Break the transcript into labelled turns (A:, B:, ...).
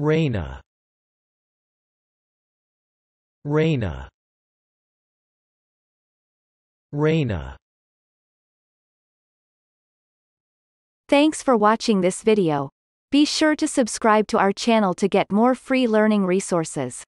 A: Reina Reina Reina
B: Thanks for watching this video. Be sure to subscribe to our channel to get more free learning resources.